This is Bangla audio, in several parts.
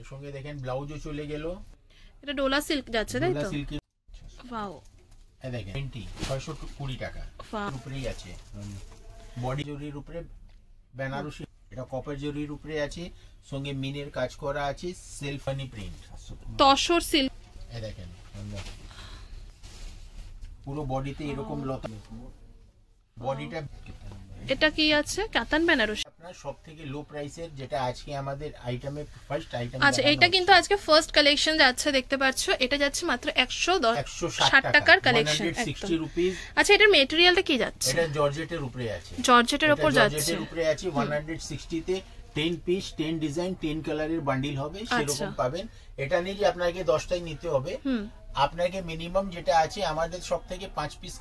এর সঙ্গে দেখেন ব্লাউজও চলে গেল এটা ডোলা সিল্ক যাচ্ছে তাই তো সিল্ক ওয়াও এই দেখেন 20 620 টাকা উপরেই আছে বডি জরির উপরে বেনারসি এটা কপার জরির উপরে আছে সঙ্গে মিনের কাজ করা আছে সেলফানি প্রিন্ট তসর সিল্ক এই দেখেন পুরো বডিতে এরকম লতা বডিটা এটা কি আছে কাতান বেনারসি আপনার সবথেকে লো প্রাইসের যেটা আজকে আমাদের আইটেমে ফার্স্ট আইটেম আচ্ছা এটা কিন্তু আজকে ফার্স্ট কালেকশন যাচ্ছে দেখতে পাচ্ছো এটা যাচ্ছে মাত্র 160 টাকার কালেকশন 160 রুপি আচ্ছা এটার ম্যাটেরিয়ালটা কি যাচ্ছে এটা জর্জেটের উপরে আছে জর্জেটের উপর যাচ্ছে জর্জেটের উপরে আছে 160 তে 10 পিস 10 ডিজাইন 10 কালারের বান্ডিল হবে আচ্ছা। সেরকম পাবেন এটা নেই যে আপনাকে 10টাই নিতে হবে আপনাকে মিনিমাম যেটা আছে আমাদের সব থেকে পাঁচ পিস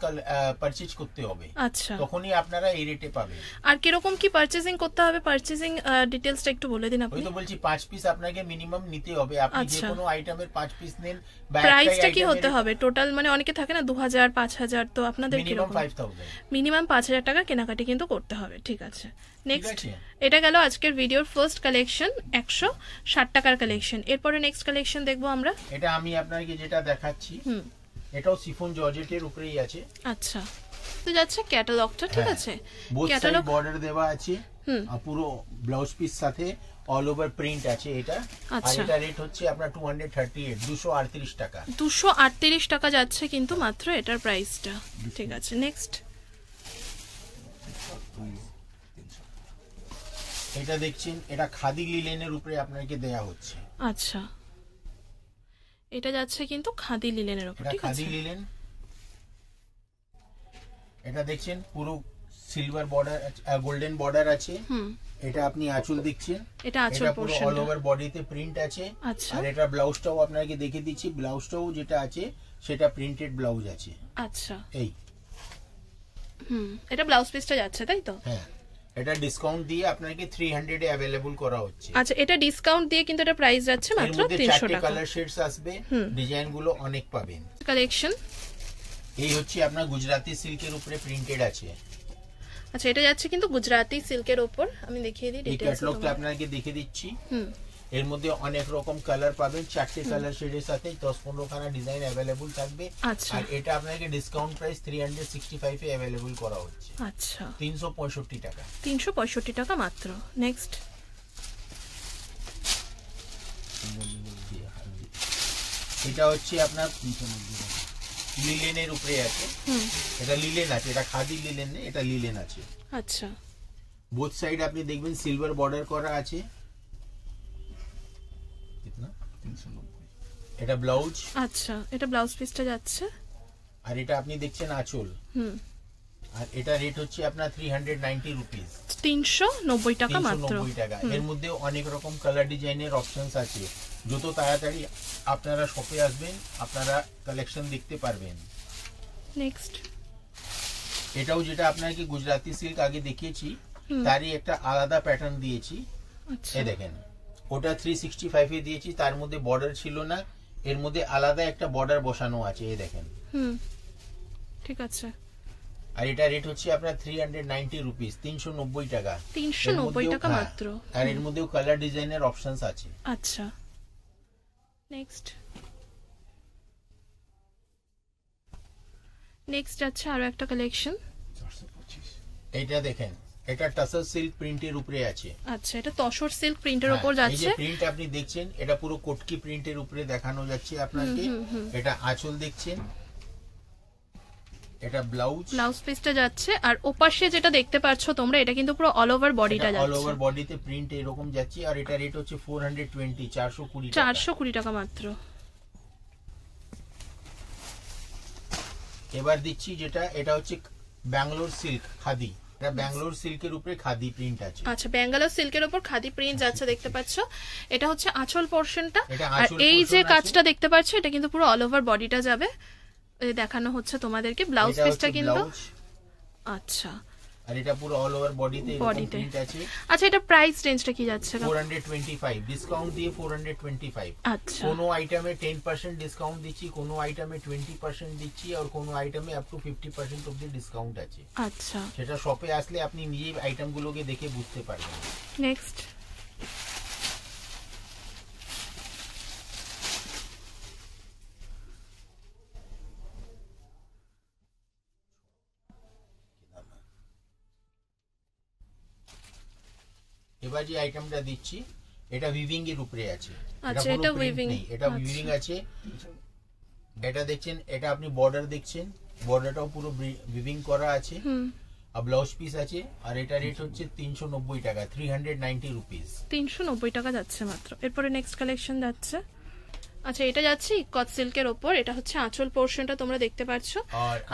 পারচেজ করতে হবে আচ্ছা তখনই আপনারা এই রেটে পাবেন আর কিরকম কি পারচেজিং করতে হবে পারচেজিং ডিটেলসটা একটু বলে দিন আপনি তো বলছি পাঁচ পিস আপনাকে মিনিমাম নিতে হবে আপনি আচ্ছা। যে কোনো আইটেমের পাঁচ পিস নেন প্রাইসটা কি হতে হবে টোটাল মানে অনেকে থাকে না 2000 5000 তো আপনাদের কিরকম মিনিমাম 5000 মিনিমাম 5000 টাকা কেনাকাটি কিন্তু করতে হবে ঠিক আছে নেক্সট এটা গেল আজকের ভিডিওর ফার্স্ট কালেকশন একশো ষাট টাকার কালেকশন এরপরে নেক্সট কালেকশন দেখব আমরা এটা আমি আপনাকে যেটা দেখাচ্ছি এটাও সিফন জর্জেটের উপরেই আছে আচ্ছা তো যাচ্ছে ক্যাটালগটা ঠিক হ্যাঁ। আছে ক্যাটালগ বর্ডার দেওয়া আছে আর পুরো ব্লাউজ পিস সাথে অল ওভার প্রিন্ট আছে এটা আর আচ্ছা। এটা রেট হচ্ছে আপনার 238 238 টাকা 238 টাকা যাচ্ছে কিন্তু মাত্র এটার প্রাইসটা ঠিক আছে নেক্সট এটা দেখছেন এটা খাদি লিলেনের উপরে আপনাকে দেয়া হচ্ছে আচ্ছা এটা যাচ্ছে কিন্তু খাদি লিলেনের উপর ঠিক আছে খাদি লিলেন এটা দেখছেন পুরো সিলভার বর্ডার গোল্ডেন বর্ডার আছে হুম এটা আপনি আঁচল দেখছেন এটা আঁচল পুরো অল ওভার বডিতে প্রিন্ট আছে আচ্ছা। আর এটা ব্লাউজটাও আপনাকে দেখিয়ে দিচ্ছি ব্লাউজটাও যেটা আছে সেটা প্রিন্টেড ব্লাউজ আছে আচ্ছা এই হুম এটা ব্লাউজ পিসটা যাচ্ছে তাই তো হ্যাঁ এটা ডিসকাউন্ট দিয়ে আপনাকে 300 এ अवेलेबल করা হচ্ছে আচ্ছা এটা ডিসকাউন্ট দিয়ে কিন্তু এটা প্রাইস যাচ্ছে মাত্র 300 টাকা কালার শেডস আসবে ডিজাইন গুলো অনেক পাবেন কালেকশন এই হচ্ছে আপনার গুজরাটি সিল্কের উপরে প্রিন্টেড আছে আচ্ছা এটা যাচ্ছে কিন্তু গুজরাটি সিল্কের উপর আমি দেখিয়ে দিই এই ক্যাটালগটা আপনাদেরকে দেখিয়ে দিচ্ছি হুম এর মধ্যে অনেক রকম কালার পাবেন চারটে কালার শেডের সাথে দশ পনেরোখানা ডিজাইন অ্যাভেলেবল থাকবে আচ্ছা। আর এটা আপনাকে discount price three hundred sixty ফাইভে অ্যাভেলেবল করা হচ্ছে আচ্ছা তিনশো পঁয়ষট্টি টাকা তিনশো পঁয়ষট্টি টাকা মাত্র নেক্সট এটা হচ্ছে আপনার লিলেনের উপরে আছে এটা লিলেন আছে এটা খাদি লিলেন এটা লিলেন আছে আচ্ছা বোথ সাইড আপনি দেখবেন সিলভার বর্ডার করা আছে এটা ব্লাউজ আচ্ছা এটা ব্লাউজ পিসটা যাচ্ছে আর এটা আপনি দেখছেন আঁচল হুম আর এটা রেট হচ্ছে আপনার 390 রুপিস 390 টাকা মাত্র 390 টাকা এর মধ্যে অনেক রকম কালার ডিজাইনের অপশনস আছে যত তাড়াতাড়ি আপনারা শপে আসবেন আপনারা কালেকশন দেখতে পারবেন নেক্সট এটাও যেটা আপনাকে গুজরাটি সিল্ক আগে দেখিয়েছি তারই একটা আলাদা প্যাটার্ন দিয়েছি আচ্ছা। দেখেন ওটা থ্রি সিক্সটি ফাইভে দিয়েছি তার মধ্যে বর্ডার ছিল না এর মধ্যে আলাদা একটা বর্ডার বসানো আছে এই দেখেন হুম ঠিক আছে আর এটা রেট হচ্ছে আপনার থ্রি হান্ড্রেড নাইনটি রুপিস তিনশো নব্বই টাকা তিনশো নব্বই টাকা হ্যাঁ, মাত্র আর এর মধ্যেও কালার ডিজাইনের অপশনস আছে আচ্ছা নেক্সট নেক্সট আচ্ছা আরো একটা কালেকশন এটা দেখেন এটা টাসর সিল্ক প্রিন্টের উপরে আছে আচ্ছা এটা তসর সিল্ক প্রিন্টের হ্যাঁ, উপর যাচ্ছে এই যে প্রিন্ট আপনি দেখছেন এটা পুরো কোটকি প্রিন্টের উপরে দেখানো যাচ্ছে আপনাকে এটা আঁচল দেখছেন এটা ব্লাউজ ব্লাউজ পিসটা যাচ্ছে আর ওপাশে যেটা দেখতে পাচ্ছ তোমরা এটা কিন্তু পুরো অল ওভার বডিটা যাচ্ছে অল ওভার বডিতে প্রিন্ট এরকম যাচ্ছে আর এটা রেট হচ্ছে 420 420 টাকা 420 টাকা মাত্র এবার দিচ্ছি যেটা এটা হচ্ছে ব্যাঙ্গালোর সিল্ক খাদি এটা ব্যাঙ্গালোর সিল্কের উপরে খাদি প্রিন্ট আছে আচ্ছা ব্যাঙ্গালোর সিল্কের উপর খাদি প্রিন্ট আছে আচ্ছা, আচ্ছা দেখতে পাচ্ছ এটা হচ্ছে আঁচল পোর্শনটা আর এই যে কাজটা দেখতে পাচ্ছ এটা কিন্তু পুরো অল ওভার বডিটা যাবে দেখানো হচ্ছে তোমাদেরকে ব্লাউজ পিসটা কিন্তু আচ্ছা আর এটা পুরো অল ওভার বডিতে বডিতে আছে আচ্ছা এটা প্রাইস রেঞ্জটা কি যাচ্ছে 425 ডিসকাউন্ট দিয়ে 425 আচ্ছা কোন আইটেমে 10% ডিসকাউন্ট দিচ্ছি কোন আইটেমে 20% দিচ্ছি আর কোন আইটেমে আপ টু 50% অবধি ডিসকাউন্ট আছে আচ্ছা সেটা শপে আসলে আপনি নিজে আইটেমগুলোকে দেখে বুঝতে পারবেন নেক্সট যে আইটেমটা দিচ্ছি এটা উইভিং এর উপরে আছে আচ্ছা এটা উইভিং এটা উইভিং আচ্ছা। আছে এটা দেখছেন এটা আপনি বর্ডার দেখছেন বর্ডারটাও পুরো উইভিং করা আছে আর ব্লাউজ পিস আছে আর এটা রেট হচ্ছে 390 টাকা 390 রুপিস 390 টাকা যাচ্ছে মাত্র এরপরে নেক্সট কালেকশন যাচ্ছে আচ্ছা এটা যাচ্ছে ইকট সিল্কের ওপর এটা হচ্ছে আঁচল পোর্শনটা তোমরা দেখতে পাচ্ছ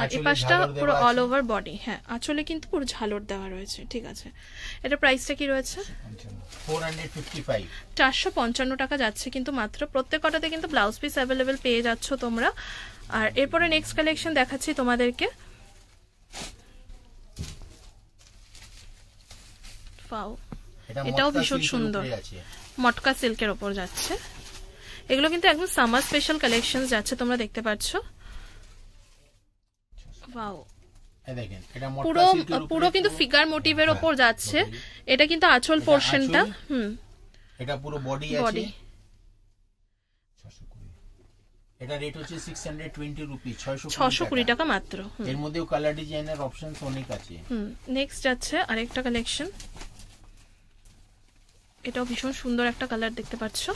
আর এই পাশটা পুরো অল ওভার বডি হ্যাঁ আঁচলে কিন্তু পুরো ঝালর দেওয়া রয়েছে ঠিক আছে এটা প্রাইসটা কি রয়েছে চারশো পঞ্চান্ন টাকা যাচ্ছে কিন্তু মাত্র প্রত্যেকটাতে কিন্তু ব্লাউজ পিস অ্যাভেলেবেল পেয়ে যাচ্ছ তোমরা আর এরপরে নেক্সট কালেকশন দেখাচ্ছি তোমাদেরকে এটাও ভীষণ সুন্দর মটকা সিল্কের ওপর যাচ্ছে এগুলো কিন্তু একদম সামার স্পেশাল কালেকশন যাচ্ছে তোমরা দেখতে পাচ্ছ পুরো কিন্তু ফিগার মোটিভের হ্যাঁ, ওপর যাচ্ছে এটা কিন্তু আচল পোর্শনটা এটা পুরো বডি আছে এটা টাকা মাত্র এর কালার কালেকশন এটাও ভীষণ সুন্দর একটা কালার দেখতে পাচ্ছো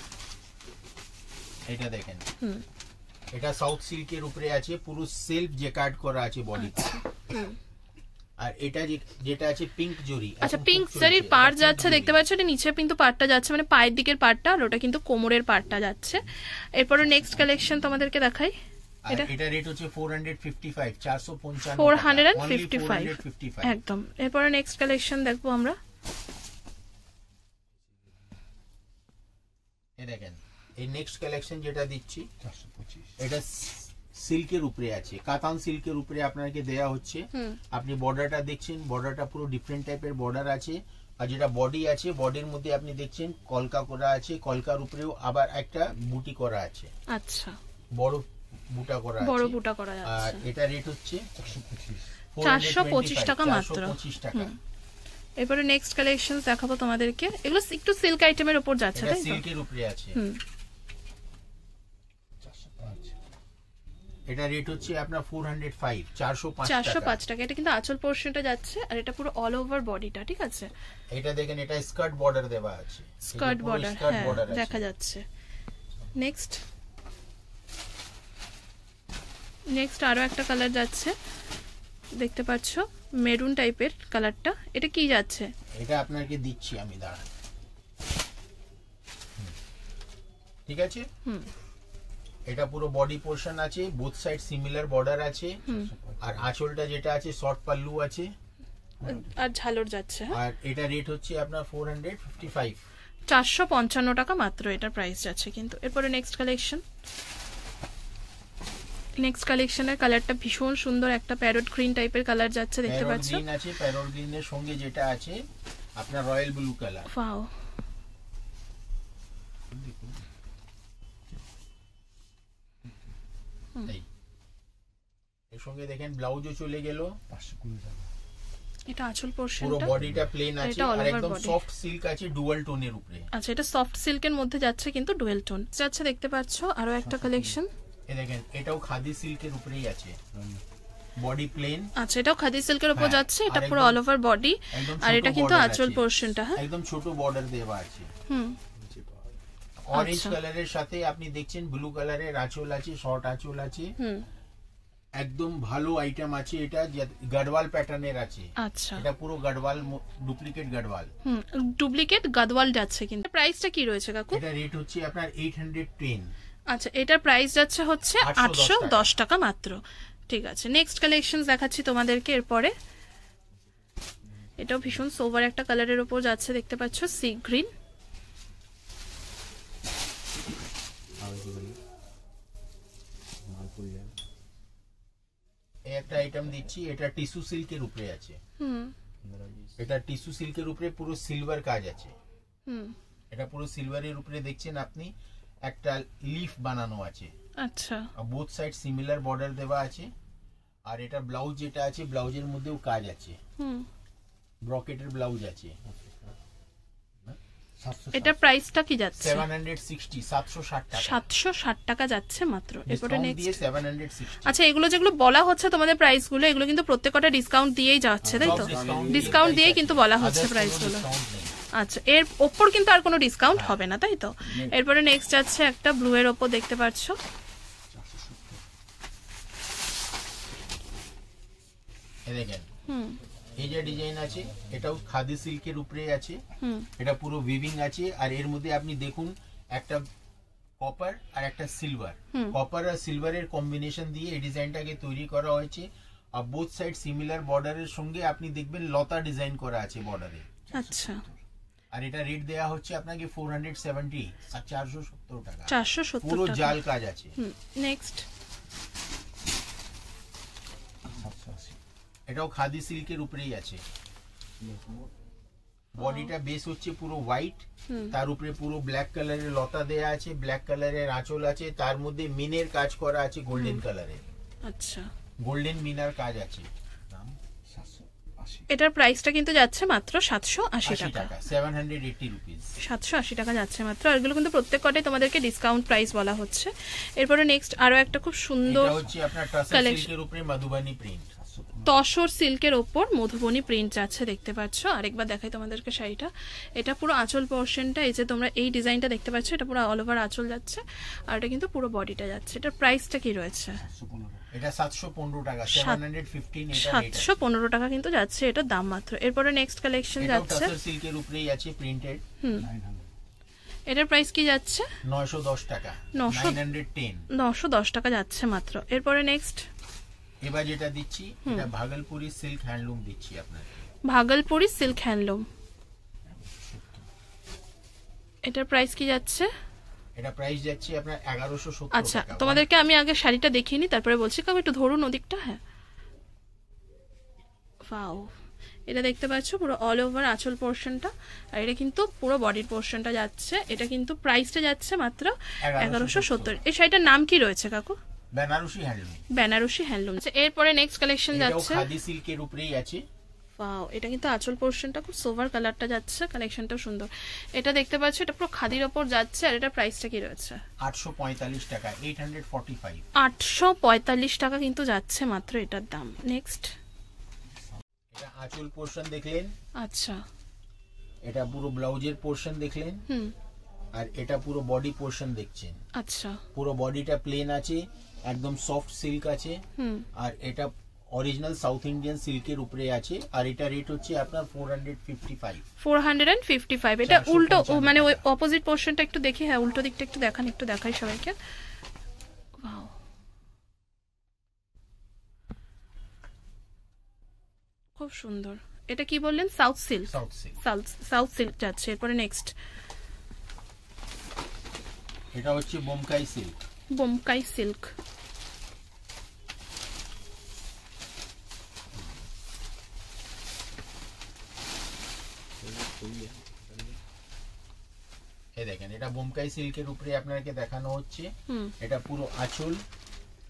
এটা দেখেন এটা সাউথ সিল্কের উপরে আছে পুরো সেলফ যে কাট করা আছে বডিতে আচ্ছা, আর এটা যেটা আছে পিঙ্ক জরি আচ্ছা পিঙ্ক জরির পার আচ্ছা, যাচ্ছে দেখতে পাচ্ছ এটা নিচে কিন্তু পাটটা যাচ্ছে মানে পায়ের দিকের পাটটা আর ওটা কিন্তু কোমরের পাটটা যাচ্ছে এরপরে নেক্সট কালেকশন তোমাদেরকে দেখাই এটা এটা রেট হচ্ছে 455 455 455 একদম এরপরে নেক্সট কালেকশন দেখবো আমরা এ দেখেন এই নেক্সট কালেকশন যেটা দিচ্ছি এটা সিল্কের উপরে আছে কাতান সিল্কের উপরে আপনাকে দেয়া হচ্ছে আপনি বর্ডারটা দেখছেন বর্ডারটা পুরো ডিফারেন্ট টাইপের বর্ডার আছে আর যেটা বডি আছে বডির মধ্যে আপনি দেখছেন কলকা করা আছে কলকার উপরেও আবার একটা বুটি করা আছে আচ্ছা বড় বুটা করা আছে বড় বুটা করা আছে আর এটা রেট হচ্ছে 425 টাকা মাত্র 425 টাকা এবারে নেক্সট কালেকশন দেখাবো তোমাদেরকে এগুলো একটু সিল্ক আইটেমের উপর যাচ্ছে তাই সিল্কের উপরে আছে হুম এটা রেট হচ্ছে আপনার 405 405 405 টাকা এটা কিন্তু আঁচল পোরশনটা যাচ্ছে আর এটা পুরো অল ওভার বডিটা ঠিক আছে এটা দেখেন এটা স্কার্ট বর্ডার দেওয়া আছে স্কার্ট বর্ডার হ্যাঁ দেখা যাচ্ছে নেক্সট নেক্সট আরো একটা কালার যাচ্ছে দেখতে পাচ্ছো মেরুন টাইপের কালারটা এটা কি যাচ্ছে এটা আপনাকে দিচ্ছি আমি দাঁড়ান ঠিক আছে হুম এটা পুরো বডি পোর্শন আছে বোথ সাইড সিমিলার বর্ডার আছে আর আঁচলটা যেটা আছে শর্ট পাল্লু আছে আর ঝালর যাচ্ছে হ্যাঁ? আর এটা রেট হচ্ছে আপনার 455 455 টাকা মাত্র এটা প্রাইস যাচ্ছে কিন্তু এরপরে নেক্সট কালেকশন নেক্সট কালেকশনের কালারটা ভীষণ সুন্দর একটা প্যারট গ্রিন টাইপের কালার যাচ্ছে দেখতে পাচ্ছি গ্রিন আছে প্যারট এর সঙ্গে যেটা আছে আপনার রয়্যাল ব্লু কালার ওয়াও এর সঙ্গে দেখেন ব্লাউজও চলে গেল পাঁচশো কুড়ি টাকা এটা পুরো বডিটা প্লেন আছে আর একদম সফট সিল্ক আছে ডুয়াল টোনের উপরে আচ্ছা এটা সফট সিল্কের মধ্যে যাচ্ছে কিন্তু ডুয়াল টোন যাচ্ছে দেখতে পাচ্ছো আরো একটা কালেকশন দেখেন এটাও খাদি সিল্কের উপরেই আছে বডি প্লেন আচ্ছা এটাও খাদি সিল্কের উপর হ্যাঁ, যাচ্ছে এটা পুরো অল ওভার বডি আর এটা কিন্তু আচল পোর্শনটা হ্যাঁ? একদম ছোট বর্ডার দেওয়া আছে হুম অরেঞ্জ আচ্ছা। কালারের সাথে আপনি দেখছেন ব্লু কালারের আঁচল আছে শর্ট আঁচল আছে একদম ভালো আইটেম আছে এটা গাডওয়াল প্যাটার্নের আছে আচ্ছা এটা পুরো গাডওয়াল ডুপ্লিকেট গাডওয়াল ডুপ্লিকেট গাডওয়াল যাচ্ছে কিন্তু প্রাইসটা কি রয়েছে কাকু এটা রেট হচ্ছে আপনার 810 আচ্ছা এটার প্রাইস যাচ্ছে হচ্ছে 810 টাকা মাত্র ঠিক আছে নেক্সট কালেকশন দেখাচ্ছি তোমাদেরকে এরপরে এটাও ভীষণ সোভার একটা কালারের ওপর যাচ্ছে দেখতে পাচ্ছ সি গ্রিন একটা আইটেম দিচ্ছি এটা টিস্যু সিল্কের উপরে আছে এটা টিস্যু সিল্কের উপরে পুরো সিলভার কাজ আছে এটা পুরো সিলভারের উপরে দেখছেন আপনি একটা লিফ বানানো আছে আচ্ছা বোথ সাইড সিমিলার বর্ডার দেওয়া আছে আর এটা ব্লাউজ যেটা আছে ব্লাউজের মধ্যেও কাজ আছে ব্রকেটের ব্লাউজ আছে এটা প্রাইসটা কি যাচ্ছে 760 760 টাকা যাচ্ছে মাত্র এরপরে নেক্সট আচ্ছা এগুলো যেগুলো বলা হচ্ছে তোমাদের প্রাইসগুলো এগুলো কিন্তু প্রত্যেকটা ডিসকাউন্ট দিয়েই যাচ্ছে হ্যাঁ, তাই তো ডিসকাউন্ট দিয়েই কিন্তু বলা হচ্ছে প্রাইসগুলো আচ্ছা এর ওপর কিন্তু আর কোনো ডিসকাউন্ট হ্যাঁ। হবে না তাই তো এরপরে নেক্সট যাচ্ছে একটা ব্লু এর ওপর দেখতে পাচ্ছো হুম এই যে ডিজাইন আছে এটাও খাদি সিল্কের উপরে আছে এটা পুরো উইভিং আছে আর এর মধ্যে আপনি দেখুন একটা কপার আর একটা সিলভার কপার আর সিলভারের কম্বিনেশন দিয়ে এই ডিজাইনটাকে তৈরি করা হয়েছে আর বোথ সাইড সিমিলার বর্ডারের সঙ্গে আপনি দেখবেন লতা ডিজাইন করা আছে বর্ডারে আচ্ছা আর এটা রেট দেয়া হচ্ছে আপনাকে 470 আর 470 টাকা 470 পুরো জাল কাজ আছে নেক্সট এটাও খাদি সিল্কের উপরেই আছে বডিটা বেস হচ্ছে পুরো হোয়াইট তার উপরে পুরো ব্ল্যাক কালারের লতা দেয়া আছে ব্ল্যাক কালারের আঁচল আছে তার মধ্যে মিনের কাজ করা আছে গোল্ডেন কালারের আচ্ছা গোল্ডেন মিনার কাজ আছে এটার প্রাইসটা কিন্তু যাচ্ছে মাত্র সাতশো আশি টাকা সেভেন হান্ড্রেড রুপিস সাতশো আশি টাকা যাচ্ছে মাত্র আর এগুলো কিন্তু প্রত্যেক কটাই তোমাদেরকে ডিসকাউন্ট প্রাইস বলা হচ্ছে এরপরে নেক্সট আরো একটা খুব সুন্দর হচ্ছে আপনার উপরে মধুবানী প্রিন্ট তসর সিল্কের ওপর মধুবনী প্রিন্ট যাচ্ছে দেখতে পাচ্ছ আরেকবার দেখাই তোমাদেরকে শাড়িটা এটা পুরো আঁচল পোর্শনটা এই যে তোমরা এই ডিজাইনটা দেখতে পাচ্ছ এটা পুরো অল ওভার আঁচল যাচ্ছে আর এটা কিন্তু পুরো বডিটা যাচ্ছে এটার প্রাইসটা কি রয়েছে এটা 715 টাকা কিন্তু যাচ্ছে দাম মাত্র এরপরে নেক্সট কালেকশন যাচ্ছে এটার প্রাইস কি যাচ্ছে টাকা যাচ্ছে মাত্র এরপরে নেক্সট এবার যেটা দিচ্ছি এটা ভাগলপুরি সিল্ক হ্যান্ডলুম দিচ্ছি আপনাকে ভাগলপুরি সিল্ক হ্যান্ডলুম এটার প্রাইস কি যাচ্ছে এটা প্রাইস যাচ্ছে আপনার 1170 আচ্ছা তোমাদেরকে আমি আগে শাড়িটা দেখিয়ে নি তারপরে বলছি কাম একটু ধরুন ওদিকটা হ্যাঁ ওয়াও এটা দেখতে পাচ্ছ পুরো অল ওভার আঁচল পোর্শনটা আর এটা কিন্তু পুরো বডির পোর্শনটা যাচ্ছে এটা কিন্তু প্রাইসটা যাচ্ছে মাত্র এগারোশো সত্তর এই শাড়িটার নাম কি রয়েছে কাকু বেনারসি হ্যান্ডলুম বেনারসি হ্যান্ডলুম আচ্ছা, এরপরে নেক্সট কালেকশন যাচ্ছে খাদি সিল্কের উপরেই আছে ওয়াও এটা কিন্তু আঁচল পোর্শনটা খুব সোভার কালারটা যাচ্ছে কালেকশনটাও সুন্দর এটা দেখতে পাচ্ছ এটা পুরো খাদির ওপর যাচ্ছে আর এটা প্রাইসটা কি রয়েছে 845 টাকা 845 845 টাকা কিন্তু যাচ্ছে মাত্র এটার দাম নেক্সট এটা আঁচল পোর্শন দেখলেন আচ্ছা এটা পুরো ব্লাউজের পোর্শন দেখলেন হুম আর এটা পুরো বডি পোর্শন দেখছেন আচ্ছা পুরো বডিটা প্লেন আছে একদম সফট সিল্ক আছে আর এটা অরিজিনাল সাউথ ইন্ডিয়ান সিল্কের উপরে আছে আর এটা রেট হচ্ছে আপনার 455 455 এটা উল্টো মানে ওই অপোজিট পোর্শনটা একটু দেখি হ্যাঁ উল্টো দিকটা একটু দেখান একটু দেখাই সবাইকে খুব সুন্দর এটা কি বললেন south silk south silk south silk যাচ্ছে এরপরে নেক্সট এটা হচ্ছে বোমকাই সিল্ক বোমকাই সিল্ক এই দেখেন এটা বোমকাই সিল্কের উপরে আপনাকে দেখানো হচ্ছে এটা পুরো আঁচল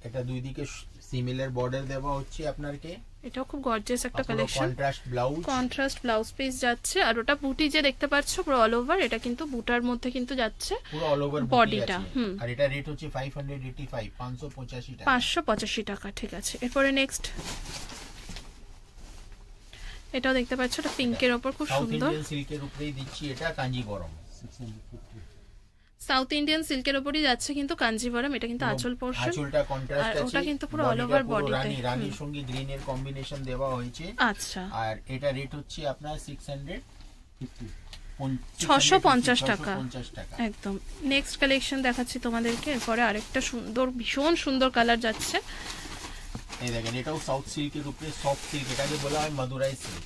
এটা দুই দিকে সিমিলার বর্ডার দেওয়া হচ্ছে আপনারকে এটাও খুব গর্জিয়াস একটা collection contrast blouse contrast blouse piece যাচ্ছে আর ওটা বুটি যে দেখতে পাচ্ছো পুরো অল ওভার এটা কিন্তু বুটার মধ্যে কিন্তু যাচ্ছে পুরো অল ওভার বডিটা আর এটা রেট হচ্ছে 585 585 টাকা 585 টাকা ঠিক আছে এরপরে নেক্সট এটাও দেখতে পাচ্ছো এটা পিঙ্কের উপর খুব সুন্দর সিল্কের উপরেই দিচ্ছি এটা কাঞ্জিবরম 650 সাউথ ইন্ডিয়ান সিল্কের ওপরই যাচ্ছে কিন্তু কাঞ্জিভরম এটা কিন্তু আচল পোর্শন আচলটা কন্ট্রাস্ট আছে ওটা কিন্তু পুরো অল ওভার বডিতে রানী রানীর সঙ্গে গ্রিন এর কম্বিনেশন দেওয়া হয়েছে আচ্ছা আর এটা রেট হচ্ছে আপনার 650 650 টাকা একদম নেক্সট কালেকশন দেখাচ্ছি তোমাদেরকে পরে আরেকটা সুন্দর ভীষণ সুন্দর কালার যাচ্ছে এই দেখেন এটাও সাউথ সিল্কের উপরে সফট সিল্ক এটাকে বলা হয় মাদুরাই সিল্ক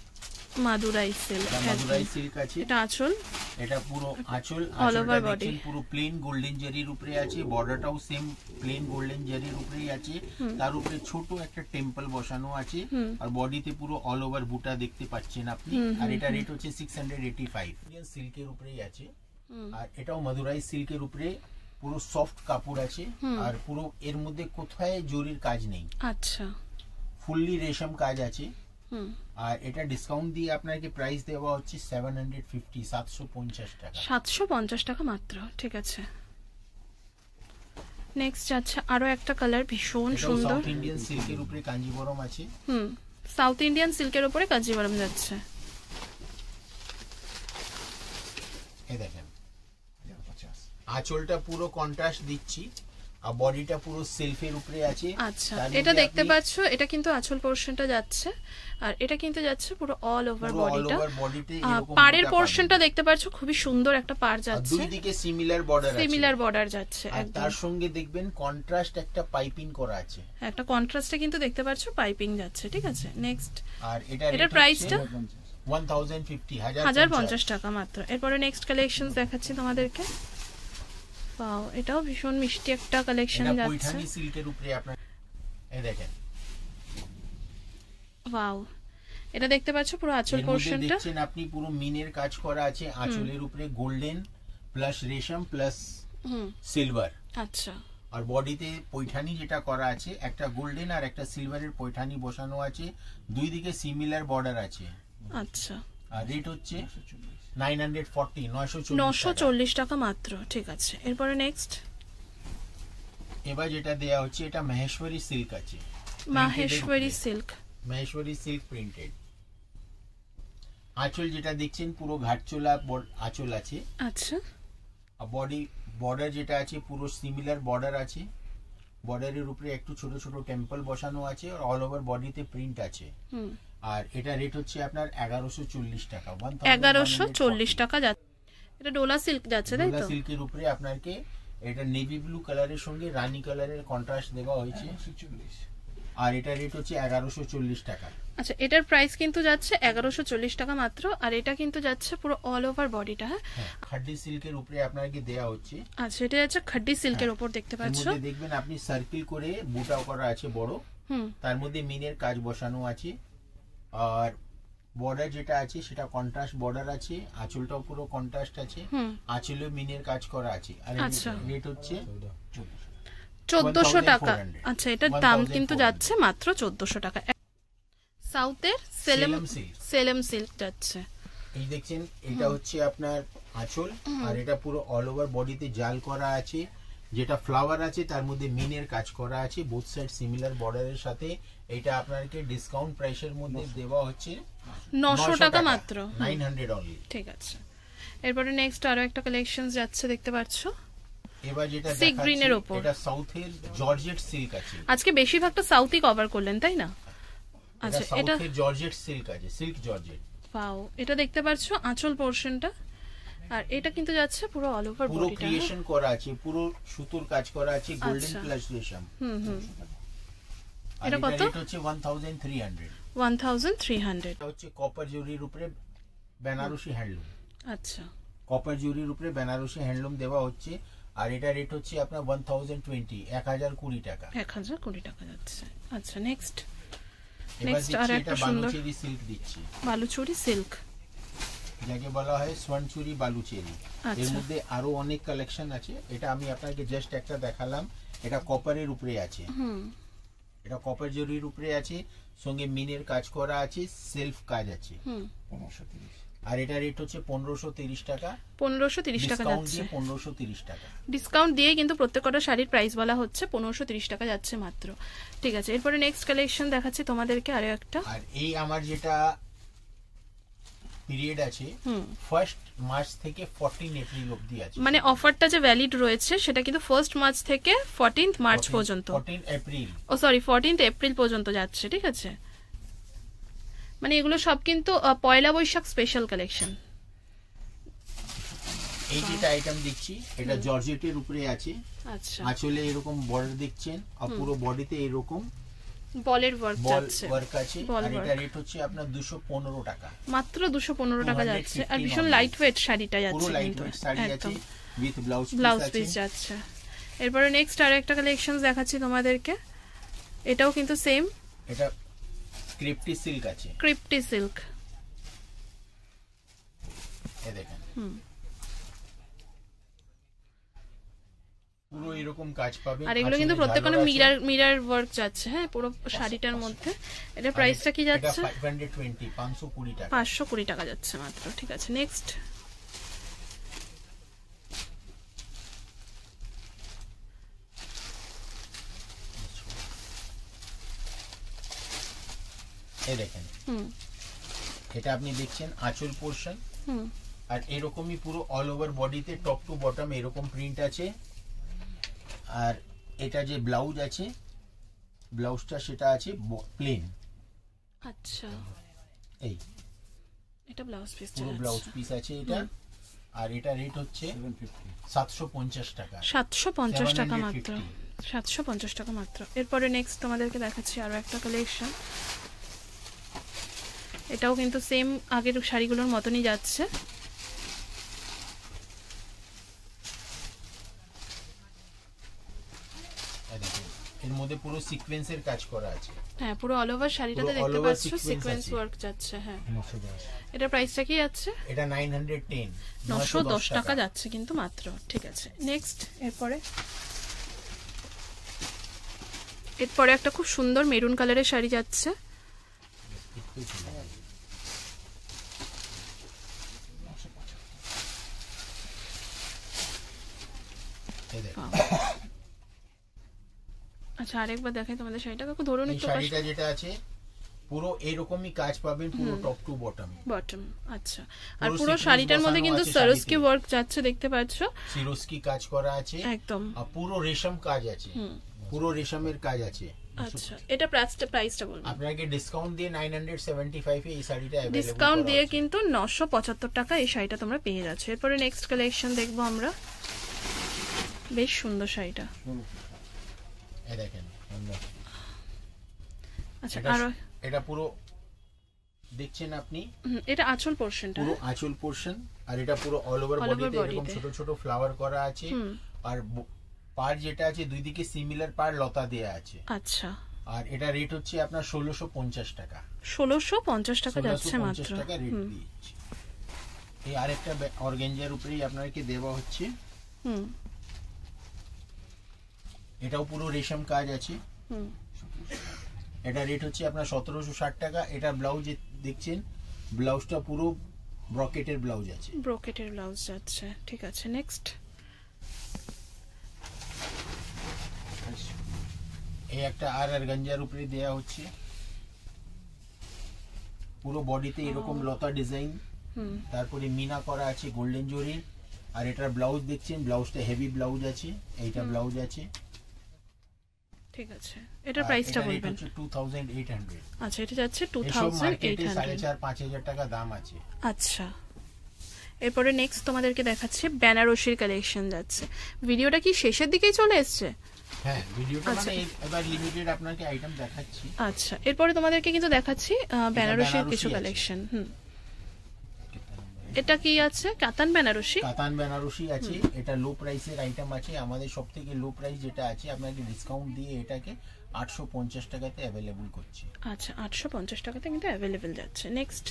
মাদুরাই সিল্ক হ্যাঁ। মাদুরাই সিল্ক আছে এটা আঁচল এটা পুরো আঁচল অল ওভার পুরো প্লেন গোল্ডেন জেরির উপরে আছে বর্ডারটাও সেম প্লেন গোল্ডেন জেরির উপরেই আছে তার উপরে ছোট একটা টেম্পল বসানো আছে আর বডিতে পুরো অল ওভার বুটা দেখতে পাচ্ছেন আপনি আর এটা রেট হচ্ছে 685 সিল্কের উপরেই আছে আর এটাও মাদুরাই সিল্কের উপরে পুরো সফট কাপড় আছে আর পুরো এর মধ্যে কোথায় জরির কাজ নেই আচ্ছা ফুললি রেশম কাজ আছে হুম আর এটা ডিসকাউন্ট দিয়ে আপনাকে প্রাইস দেওয়া হচ্ছে 750 পঞ্চাশ টাকা 750 টাকা মাত্র ঠিক আছে নেক্সট আচ্ছা আরো একটা কালার ভীষণ সুন্দর সাউথ ইন্ডিয়ান সিল্কের উপরে কাঞ্জিবরম আছে হুম সাউথ ইন্ডিয়ান সিল্কের উপরে কাঞ্জিবরম যাচ্ছে এই দেখেন আঁচলটা পুরো কন্ট্রাস্ট দিচ্ছি আর বডিটা পুরো সেলফের উপরে আছে আচ্ছা এটা দেখতে পাচ্ছো এটা কিন্তু আঁচল পোরশনটা যাচ্ছে আর এটা কিন্তু যাচ্ছে পুরো অল ওভার বডিটা পাড়ের পোরশনটা দেখতে পাচ্ছ খুবই সুন্দর একটা পার যাচ্ছে দুই দিকে সিমিলার বর্ডার সিমিলার বর্ডার যাচ্ছে আর তার সঙ্গে দেখবেন কন্ট্রাস্ট একটা পাইপিং করা আছে একটা কন্ট্রাস্টে কিন্তু দেখতে পাচ্ছ পাইপিং যাচ্ছে ঠিক আছে নেক্সট আর এটা এটার প্রাইসটা 1050 1050 টাকা মাত্র এরপরে নেক্সট কালেকশন দেখাচ্ছি তোমাদেরকে পাও এটাও ভীষণ মিষ্টি একটা কালেকশন যাচ্ছে সিল্কের উপরে আপনারা দেখেন ওয়াও এটা দেখতে পাচ্ছ পুরো আঁচল পোরশনটা দেখছেন আপনি পুরো মিনের কাজ করা আছে আঁচলের উপরে গোল্ডেন প্লাস রেশম প্লাস সিলভার আচ্ছা আর বডিতে পৈঠানি যেটা করা আছে একটা গোল্ডেন আর একটা সিলভারের পৈঠানি বসানো আছে দুই দিকে সিমিলার বর্ডার আছে আচ্ছা রেট হচ্ছে নাইন হান্ড্রেড ফর্টি নশো চল্লিশ টাকা মাত্র ঠিক আছে এরপরে নেক্সট এবার যেটা দেয়া হচ্ছে এটা মহেশ্বরী সিল্ক আছে Maheshwari silk Maheshwari silk printed আঁচল যেটা দেখছেন পুরো ঘাটচোলা আঁচল আছে আচ্ছা বডি বর্ডার যেটা আছে পুরো সিমিলার বর্ডার আছে বর্ডারের উপরে একটু ছোট ছোট টেম্পল বসানো আছে আর অল ওভার বডিতে প্রিন্ট আছে হুম আর এটা রেট হচ্ছে আপনার এগারোশো চল্লিশ টাকা এগারোশো চল্লিশ টাকা যাচ্ছে এটা ডোলা সিল্ক যাচ্ছে তাই তো সিল্কের উপরে আপনাকে এটা নেভি ব্লু কালারের সঙ্গে রানি কালারের কন্ট্রাস্ট দেওয়া হয়েছে আর এটা রেট হচ্ছে এগারোশো চল্লিশ টাকা আচ্ছা এটার প্রাইস কিন্তু যাচ্ছে এগারোশো চল্লিশ টাকা মাত্র আর এটা কিন্তু যাচ্ছে পুরো অল ওভার বডিটা হ্যাঁ খাড্ডি হ্যাঁ, সিল্কের উপরে আপনাকে দেওয়া হচ্ছে আচ্ছা এটা যাচ্ছে খাড্ডি সিল্কের হ্যাঁ, উপর দেখতে পাচ্ছ দেখবেন আপনি সার্কেল করে বুটাও করা আছে বড় তার মধ্যে মিনের কাজ বসানো আছে আর বর্ডার যেটা আছে সেটা কন্ট্রাস্ট বর্ডার আছে আঁচলটাও পুরো কন্ট্রাস্ট আছে আঁচলে মিনের কাজ করা আছে আর রেট আচ্ছা। হচ্ছে চোদ্দশো টাকা আচ্ছা এটার দাম কিন্তু যাচ্ছে মাত্র চোদ্দশো টাকা সাউথের সেলেম সেলেম সিল্ক যাচ্ছে এই দেখছেন এটা হচ্ছে আপনার আঁচল আর এটা পুরো অল ওভার বডিতে জাল করা আছে যেটা ফ্লাওয়ার আছে তার মধ্যে মিনের কাজ করা আছে বোথ সাইড সিমিলার বর্ডারের সাথে এটা আপনাকে ডিসকাউন্ট প্রাইসের মধ্যে দেওয়া হচ্ছে 900 টাকা মাত্র 900 অনলি ঠিক আছে এরপরে নেক্সট আরো একটা কালেকশনস যাচ্ছে দেখতে পাচ্ছো এবার যেটা সি গ্রিনের উপর এটা সাউথের জর্জেট সিল্ক আছে আজকে বেশিরভাগটা সাউথই কভার করলেন তাই না আচ্ছা এটা জর্জেট সিল্ক আছে সিল্ক জর্জেট পাও এটা দেখতে পাচ্ছো আঁচল পোরশনটা আর এটা কিন্তু যাচ্ছে পুরো অল ওভার পুরো ক্রিয়েশন হ্যাঁ? করা আছে পুরো সুতোর কাজ করা আছে গোল্ডেন প্লাস রেশম হুম হুম এটা কত এটা হচ্ছে 1300 1300 এটা হচ্ছে কপার জরির উপরে বেনারসি হ্যান্ডলুম আচ্ছা কপার জরির উপরে বেনারসি হ্যান্ডলুম দেওয়া হচ্ছে আর এটা রেট হচ্ছে আপনার 1020 1020 টাকা 1020 টাকা যাচ্ছে আচ্ছা নেক্সট নেক্সট আর একটা সুন্দর বালুচুরি সিল্ক দিচ্ছি বালুচুরি সিল্ক যাকে বলা হয় সোয়ানচুরি বালুচেরি এর আচ্ছা। মধ্যে আরো অনেক কালেকশন আছে এটা আমি আপনাকে জাস্ট একটা দেখালাম এটা কপারের উপরে আছে এটা কপার জরির উপরে আছে সঙ্গে মিনের কাজ করা আছে সেলফ কাজ আছে পনেরোশো আর এটা রেট হচ্ছে পনেরোশো তিরিশ টাকা পনেরোশো তিরিশ টাকা যাচ্ছে পনেরোশো তিরিশ টাকা ডিসকাউন্ট দিয়ে কিন্তু প্রত্যেকটা শাড়ির প্রাইস বলা হচ্ছে পনেরোশো তিরিশ টাকা যাচ্ছে মাত্র ঠিক আছে এরপরে নেক্সট কালেকশন দেখাচ্ছি তোমাদেরকে আরো একটা আর এই আমার যেটা পিরিয়ড আছে ফার্স্ট মার্চ থেকে 14 এপ্রিল অবধি আছে মানে অফারটা যে ভ্যালিড রয়েছে সেটা কিন্তু ফার্স্ট মার্চ থেকে 14th মার্চ পর্যন্ত 14 এপ্রিল ও সরি 14th এপ্রিল পর্যন্ত যাচ্ছে ঠিক আছে মানে এগুলো সব কিন্তু পয়লা বৈশাখ স্পেশাল কালেকশন এই যেটা আইটেম দেখছি এটা জর্জেটের উপরে আছে আচ্ছা আসলে এরকম বর্ডার দেখছেন আর পুরো বডিতে এরকম বলের ওয়ার্ক যাচ্ছে ওয়ার্ক আছে আর এটা রেট হচ্ছে আপনার 215 টাকা মাত্র 215 টাকা যাচ্ছে আর ভীষণ লাইট ওয়েট শাড়িটা যাচ্ছে পুরো লাইট ওয়েট শাড়ি আছে উইথ ব্লাউজ ব্লাউজ পিস যাচ্ছে এরপরে নেক্সট আর একটা কালেকশন দেখাচ্ছি তোমাদেরকে এটাও কিন্তু সেম এটা ক্রিপ্টি সিল্ক আছে ক্রিপ্টি সিল্ক এ দেখেন হুম পুরো এরকম কাজ পাবে আর এগুলো কিন্তু প্রত্যেকটা মিরর মিরর ওয়ার্ক যাচ্ছে হ্যাঁ পুরো শাড়িটার মধ্যে এটা প্রাইসটা কি যাচ্ছে 520 520 টাকা 520 টাকা যাচ্ছে মাত্র ঠিক আছে নেক্সট এই দেখেন হুম এটা আপনি দেখছেন আঁচল পোরশন হুম আর এরকমই পুরো অল ওভার বডিতে টপ টু বটম এরকম প্রিন্ট আছে আর এটা যে ব্লাউজ আছে ব্লাউজটা সেটা আছে প্লেন আচ্ছা এই এটা ব্লাউজ পিস পুরো ব্লাউজ আচ্ছা। পিস আছে এটা আর এটা রেট হচ্ছে 750 টাকা 750 টাকা মাত্র 750 টাকা মাত্র এরপরে নেক্সট তোমাদেরকে দেখাচ্ছি আরো একটা কালেকশন এটাও কিন্তু সেম আগের শাড়িগুলোর মতনই যাচ্ছে এর মধ্যে পুরো সিকোয়েন্সের কাজ করা আছে হ্যাঁ পুরো অল ওভার শাড়িটাতে দেখতে পাচ্ছো সিকোয়েন্স ওয়ার্ক যাচ্ছে হ্যাঁ এটা প্রাইসটা কি যাচ্ছে এটা 910 910 টাকা যাচ্ছে কিন্তু মাত্র ঠিক আছে নেক্সট এরপরে এরপরে একটা খুব সুন্দর মেরুন কালারের শাড়ি যাচ্ছে দেখো আচ্ছা আরেকবার দেখাই তোমাদের শাড়িটা কাকু ধরুন একটু শাড়িটা যেটা আছে পুরো এরকমই কাজ পাবেন পুরো টপ টু বটম বটম আচ্ছা আর পুরো শাড়িটার মধ্যে কিন্তু সরস্কি ওয়ার্ক যাচ্ছে দেখতে পাচ্ছো সিরোস্কি কাজ করা আছে একদম আর পুরো রেশম কাজ আছে পুরো রেশমের কাজ আছে আচ্ছা এটা প্রাইসটা প্রাইসটা বলুন আপনাকে ডিসকাউন্ট দিয়ে 975 এ এই শাড়িটা अवेलेबल ডিসকাউন্ট দিয়ে কিন্তু 975 টাকা এই শাড়িটা তোমরা পেয়ে যাচ্ছ এরপরে নেক্সট কালেকশন দেখবো আমরা বেশ সুন্দর শাড়িটা আচ্ছা, ছোট ছোট ফ্লাওয়ার করা আছে আর পার যেটা আছে দুই সিমিলার পার লতা দেয়া আছে আচ্ছা আর এটা রেট হচ্ছে আপনার ষোলোশো পঞ্চাশ টাকা ষোলোশো পঞ্চাশ টাকা যাচ্ছে মাত্র রেট দিয়েছি এই আরেকটা অর্গেঞ্জার উপরেই আপনাকে দেওয়া হচ্ছে এটাও পুরো রেশম কাজ আছে এটা রেট হচ্ছে আপনার সতেরোশো ষাট টাকা এটা ব্লাউজ দেখছেন ব্লাউজটা পুরো ব্রকেটের ব্লাউজ আছে ব্রকেটের ব্লাউজ আছে ঠিক আছে নেক্সট এই একটা আর আর গঞ্জার উপরে দেয়া হচ্ছে পুরো বডিতে এরকম লতা ডিজাইন তারপরে মিনা করা আছে গোল্ডেন জরির আর এটার ব্লাউজ দেখছেন ব্লাউজটা হেভি ব্লাউজ আছে এইটা ব্লাউজ আছে ঠিক আছে এটার প্রাইসটা বলবেন 2800 আচ্ছা এটা যাচ্ছে 2800 সাড়ে চার পাঁচ হাজার টাকা দাম আছে আচ্ছা এরপরে নেক্সট তোমাদেরকে দেখাচ্ছে বেনারসির কালেকশন যাচ্ছে ভিডিওটা কি শেষের দিকেই চলে এসেছে হ্যাঁ আচ্ছা।, মানে আচ্ছা এরপরে তোমাদেরকে কিন্তু দেখাচ্ছি বেনারসির কিছু কালেকশন হুম এটা কি আছে কাতান বেনারসি কাতান বেনারসি আছে এটা লো প্রাইসের আইটেম আছে আমাদের সব থেকে লো প্রাইস যেটা আছে আপনাকে ডিসকাউন্ট দিয়ে এটাকে আটশো পঞ্চাশ টাকাতে অ্যাভেলেবল করছি আচ্ছা আটশো পঞ্চাশ টাকাতে কিন্তু অ্যাভেলেবল যাচ্ছে নেক্সট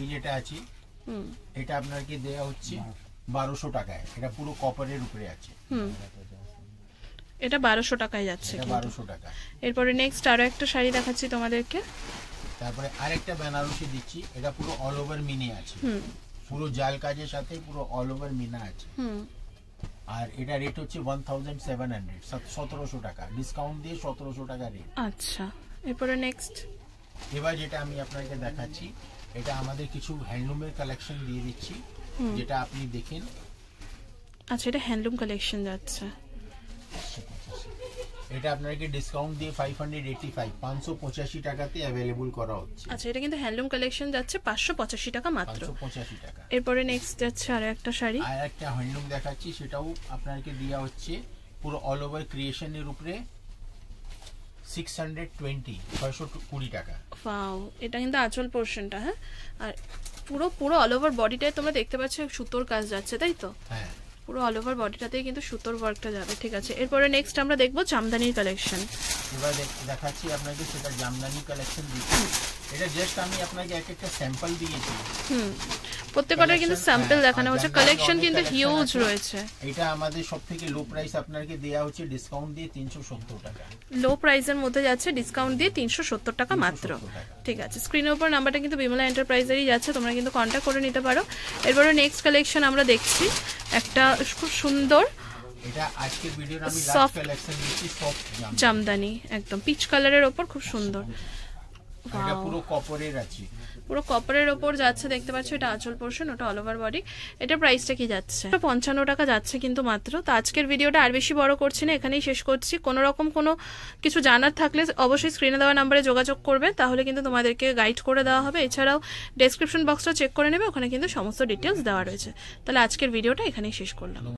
এই যেটা আছে হুম এটা আপনাকে দেয়া হচ্ছে বারোশো টাকায় এটা পুরো কপারের উপরে আছে হুম এটা বারোশো টাকায় যাচ্ছে বারোশো টাকা এরপরে নেক্সট আরো একটা শাড়ি দেখাচ্ছি তোমাদেরকে তারপরে আরেকটা বেনারসি দিচ্ছি এটা পুরো অল ওভার মিনি আছে পুরো জাল কাজের সাথে পুরো অল ওভার মিনা আছে আর এটা রেট হচ্ছে ওয়ান থাউজেন্ড সেভেন হান্ড্রেড সতেরোশো টাকা ডিসকাউন্ট দিয়ে সতেরোশো টাকা রেট আচ্ছা এরপরে নেক্সট এবার যেটা আমি আপনাকে দেখাচ্ছি এটা আমাদের কিছু হ্যান্ডলুমের কালেকশন দিয়ে দিচ্ছি যেটা আপনি দেখেন আচ্ছা এটা হ্যান্ডলুম কালেকশন যাচ্ছে এটা আপনারা কি ডিসকাউন্ট দিয়ে 585 585 টাকাতে अवेलेबल করা হচ্ছে আচ্ছা এটা কিন্তু হ্যান্ডলুম কালেকশন যাচ্ছে 585 টাকা মাত্র 585 টাকা এরপরে নেক্সট যাচ্ছে আর একটা শাড়ি আর একটা হ্যান্ডলুম দেখাচ্ছি সেটাও আপনাদেরকে দেয়া হচ্ছে পুরো অল ওভার ক্রিয়েশনের উপরে 620 620 টাকা ওয়াও এটা কিন্তু আচল পোরশনটা হ্যাঁ আর পুরো পুরো অল ওভার বডিটাই তোমরা দেখতে পাচ্ছ সুতোর কাজ যাচ্ছে তাই তো হ্যাঁ পুরো অল ওভার বডিটাতেই কিন্তু সুতোর ওয়ার্কটা যাবে ঠিক আছে এরপরে নেক্সট আমরা দেখবো জামদানির কালেকশন এবার দেখাচ্ছি আপনাকে সেটা জামদানি কালেকশন দিচ্ছি এটা জাস্ট আমি আপনাকে এক একটা স্যাম্পল দিয়েছি হুম প্রত্যেকটা কিন্তু স্যাম্পল দেখানো হচ্ছে কালেকশন কিন্তু হিউজ রয়েছে এটা আমাদের সবথেকে লো প্রাইস আপনাকে দেয়া হচ্ছে ডিসকাউন্ট দিয়ে 370 টাকা লো প্রাইজের মধ্যে যাচ্ছে ডিসকাউন্ট দিয়ে 370 টাকা মাত্র ঠিক আছে স্ক্রিনের উপর নাম্বারটা কিন্তু বিমলা এন্টারপ্রাইজেরই যাচ্ছে তোমরা কিন্তু কন্টাক্ট করে নিতে পারো এরপরে নেক্সট কালেকশন আমরা দেখছি একটা খুব সুন্দর জামদানি একদম পিচ কালারের ওপর খুব সুন্দর পুরো কপরের আছে পুরো কপারের ওপর যাচ্ছে দেখতে পাচ্ছ এটা আঁচল পোর্শন ওটা অল ওভার বডি এটা প্রাইসটা কি যাচ্ছে পঞ্চান্ন টাকা যাচ্ছে কিন্তু মাত্র তো আজকের ভিডিওটা আর বেশি বড় করছি না এখানেই শেষ করছি কোনো রকম কোনো কিছু জানার থাকলে অবশ্যই স্ক্রিনে দেওয়া নাম্বারে যোগাযোগ করবে তাহলে কিন্তু তোমাদেরকে গাইড করে দেওয়া হবে এছাড়াও ডেসক্রিপশন বক্সটা চেক করে নেবে ওখানে কিন্তু সমস্ত ডিটেলস দেওয়া রয়েছে তাহলে আজকের ভিডিওটা এখানেই শেষ করলাম